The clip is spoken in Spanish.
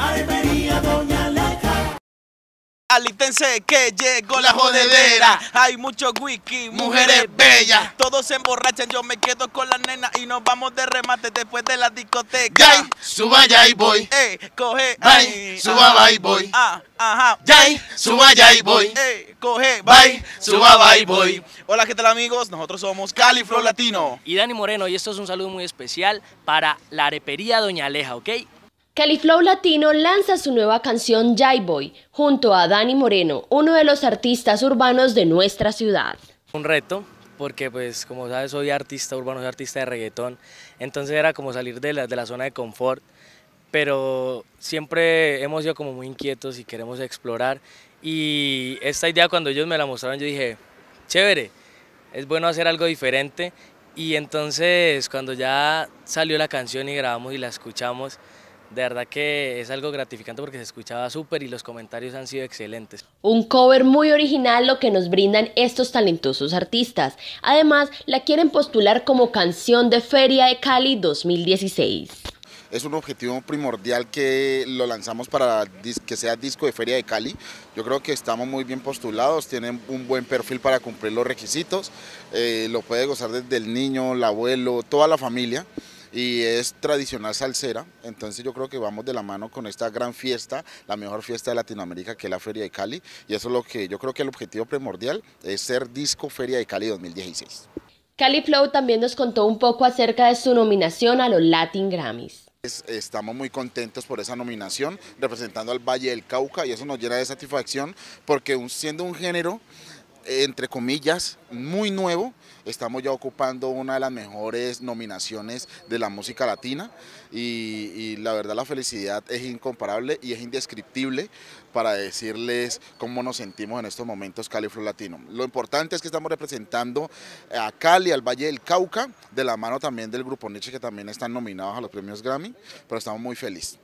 Arepería Doña Aleja Alítense que llegó la jodedera. Hay muchos wiki, mujeres bellas. Todos se emborrachan, yo me quedo con la nena y nos vamos de remate después de la discoteca. Yay, suba y voy. Eh, coge. Bye, suba y voy. Ah, ajá. Yay, suba y voy. Eh, coge. Bye, suba y voy. Hola, ¿qué tal amigos? Nosotros somos Cali Flow Latino. Y Dani Moreno y esto es un saludo muy especial para la arepería Doña Aleja, ¿ok? Califlow Latino lanza su nueva canción Jai Boy junto a Dani Moreno, uno de los artistas urbanos de nuestra ciudad. Un reto, porque pues como sabes soy artista urbano, soy artista de reggaetón, entonces era como salir de la, de la zona de confort, pero siempre hemos sido como muy inquietos y queremos explorar y esta idea cuando ellos me la mostraron yo dije, chévere, es bueno hacer algo diferente y entonces cuando ya salió la canción y grabamos y la escuchamos, de verdad que es algo gratificante porque se escuchaba súper y los comentarios han sido excelentes. Un cover muy original lo que nos brindan estos talentosos artistas. Además, la quieren postular como canción de Feria de Cali 2016 es un objetivo primordial que lo lanzamos para que sea disco de Feria de Cali. Yo creo que estamos muy bien postulados, tienen un buen perfil para cumplir los requisitos, eh, lo puede gozar desde el niño, el abuelo, toda la familia y es tradicional salsera, entonces yo creo que vamos de la mano con esta gran fiesta, la mejor fiesta de Latinoamérica que es la Feria de Cali y eso es lo que yo creo que el objetivo primordial es ser disco Feria de Cali 2016. Cali Flow también nos contó un poco acerca de su nominación a los Latin Grammys. Estamos muy contentos por esa nominación, representando al Valle del Cauca y eso nos llena de satisfacción porque siendo un género entre comillas, muy nuevo. Estamos ya ocupando una de las mejores nominaciones de la música latina y, la verdad la felicidad es incomparable y es indescriptible para decirles cómo nos sentimos en estos momentos Cali Flow Latino. Lo importante es que estamos representando a Cali, al Valle del Cauca, de la mano también del Grupo Nietzsche que también están nominados a los premios Grammy, pero estamos muy felices.